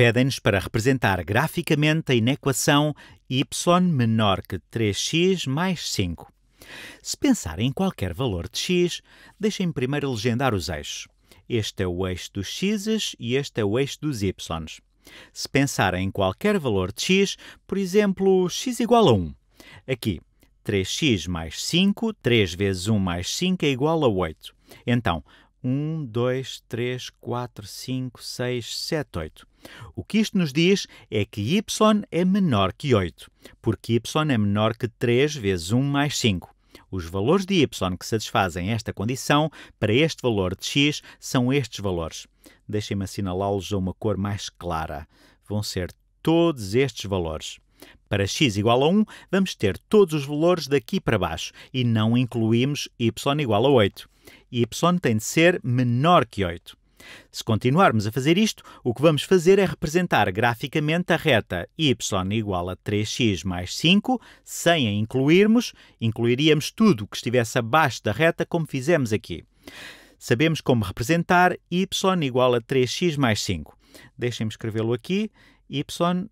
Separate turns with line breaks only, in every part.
Pedem-nos para representar graficamente a inequação y menor que 3x mais 5. Se pensarem em qualquer valor de x, deixem primeiro legendar os eixos. Este é o eixo dos x's e este é o eixo dos y's. Se pensarem em qualquer valor de x, por exemplo, x igual a 1. Aqui, 3x mais 5, 3 vezes 1 mais 5 é igual a 8. Então, 1, 2, 3, 4, 5, 6, 7, 8. O que isto nos diz é que y é menor que 8, porque y é menor que 3 vezes 1 mais 5. Os valores de y que satisfazem esta condição para este valor de x são estes valores. Deixem-me assinalá-los a uma cor mais clara. Vão ser todos estes valores. Para x igual a 1, vamos ter todos os valores daqui para baixo e não incluímos y igual a 8. y tem de ser menor que 8. Se continuarmos a fazer isto, o que vamos fazer é representar graficamente a reta y igual a 3x mais 5, sem a incluirmos, incluiríamos tudo que estivesse abaixo da reta, como fizemos aqui. Sabemos como representar y igual a 3x mais 5. Deixem-me escrevê-lo aqui, y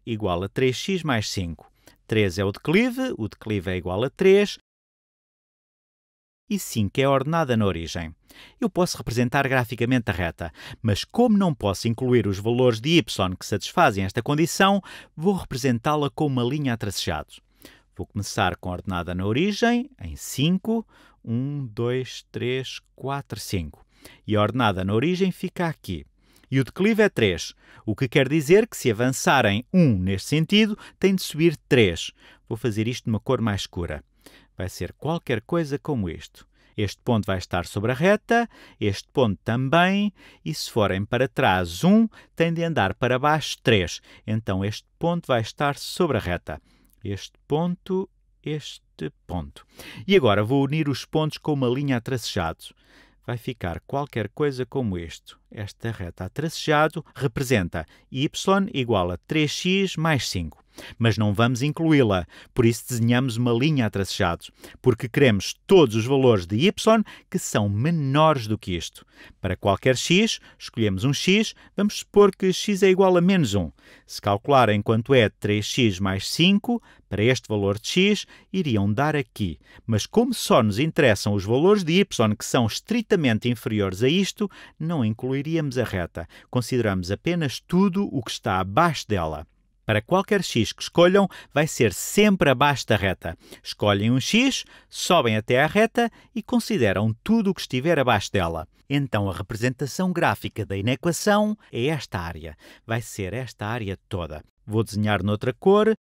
igual a 3x mais 5. 3 é o declive, o declive é igual a 3, e 5 é a ordenada na origem. Eu posso representar graficamente a reta, mas como não posso incluir os valores de y que satisfazem esta condição, vou representá-la com uma linha a tracejado. Vou começar com a ordenada na origem, em 5, 1, 2, 3, 4, 5. E a ordenada na origem fica aqui e o declive é 3, o que quer dizer que se avançarem 1 neste sentido, tem de subir 3. Vou fazer isto numa cor mais escura. Vai ser qualquer coisa como isto. Este ponto vai estar sobre a reta, este ponto também, e se forem para trás 1, tem de andar para baixo 3. Então este ponto vai estar sobre a reta. Este ponto, este ponto. E agora vou unir os pontos com uma linha a tracejado vai ficar qualquer coisa como isto. Esta reta a tracejado representa y igual a 3x mais 5 mas não vamos incluí-la. Por isso desenhamos uma linha a tracejados, porque queremos todos os valores de y que são menores do que isto. Para qualquer x, escolhemos um x, vamos supor que x é igual a menos 1. Se calcular enquanto é 3x mais 5, para este valor de x, iriam dar aqui. Mas como só nos interessam os valores de y que são estritamente inferiores a isto, não incluiríamos a reta. Consideramos apenas tudo o que está abaixo dela. Para qualquer x que escolham, vai ser sempre abaixo da reta. Escolhem um x, sobem até à reta e consideram tudo o que estiver abaixo dela. Então a representação gráfica da inequação é esta área. Vai ser esta área toda. Vou desenhar noutra cor.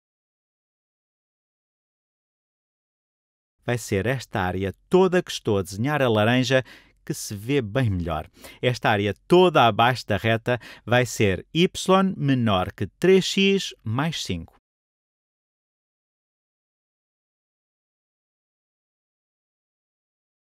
Vai ser esta área toda que estou a desenhar a laranja que se vê bem melhor. Esta área toda abaixo da reta vai ser y menor que 3x mais 5.